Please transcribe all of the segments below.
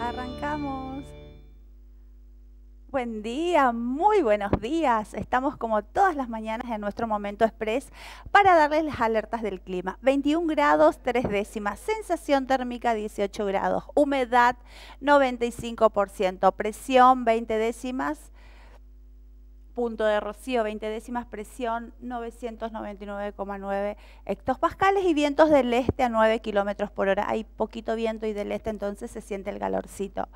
Arrancamos. Buen día, muy buenos días. Estamos como todas las mañanas en nuestro momento express para darles las alertas del clima. 21 grados, 3 décimas, sensación térmica 18 grados, humedad 95%, presión 20 décimas, punto de rocío, 20 décimas, presión 999,9 hectopascales y vientos del este a 9 kilómetros por hora. Hay poquito viento y del este, entonces se siente el calorcito.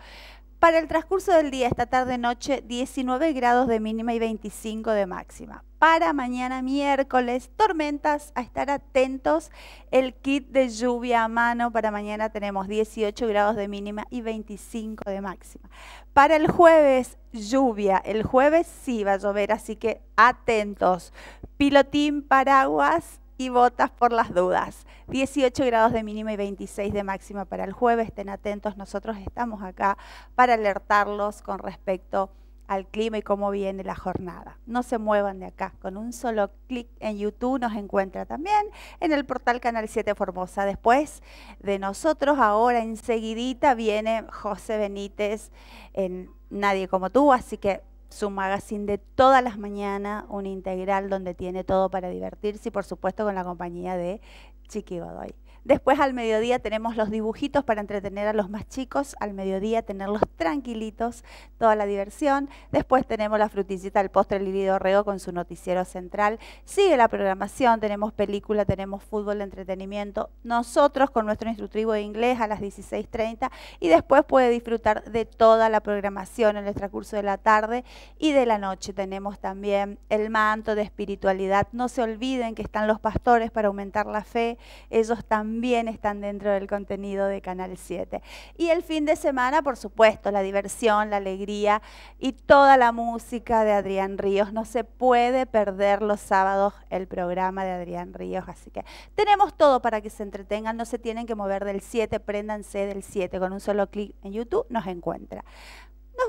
Para el transcurso del día, esta tarde noche, 19 grados de mínima y 25 de máxima. Para mañana miércoles, tormentas, a estar atentos. El kit de lluvia a mano para mañana tenemos 18 grados de mínima y 25 de máxima. Para el jueves, lluvia. El jueves sí va a llover, así que atentos. Pilotín, paraguas y botas por las dudas. 18 grados de mínima y 26 de máxima para el jueves. Estén atentos, nosotros estamos acá para alertarlos con respecto al clima y cómo viene la jornada. No se muevan de acá. Con un solo clic en YouTube nos encuentra también en el portal Canal 7 Formosa. Después de nosotros, ahora enseguidita viene José Benítez en Nadie como tú, así que su magazine de todas las mañanas, un integral donde tiene todo para divertirse y por supuesto con la compañía de Chiqui Godoy. Después al mediodía tenemos los dibujitos para entretener a los más chicos, al mediodía tenerlos tranquilitos, toda la diversión. Después tenemos la frutillita del postre Lili Dorrego con su noticiero central. Sigue la programación, tenemos película, tenemos fútbol, entretenimiento. Nosotros con nuestro instructivo de inglés a las 16.30 y después puede disfrutar de toda la programación en nuestro curso de la tarde y de la noche tenemos también el manto de espiritualidad. No se olviden que están los pastores para aumentar la fe, ellos también están dentro del contenido de Canal 7. Y el fin de semana, por supuesto, la diversión, la alegría y toda la música de Adrián Ríos. No se puede perder los sábados el programa de Adrián Ríos, así que tenemos todo para que se entretengan, no se tienen que mover del 7, préndanse del 7, con un solo clic en YouTube nos encuentra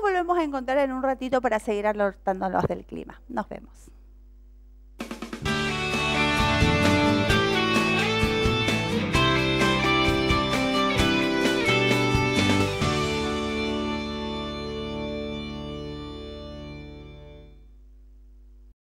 volvemos a encontrar en un ratito para seguir alertándonos del clima. Nos vemos.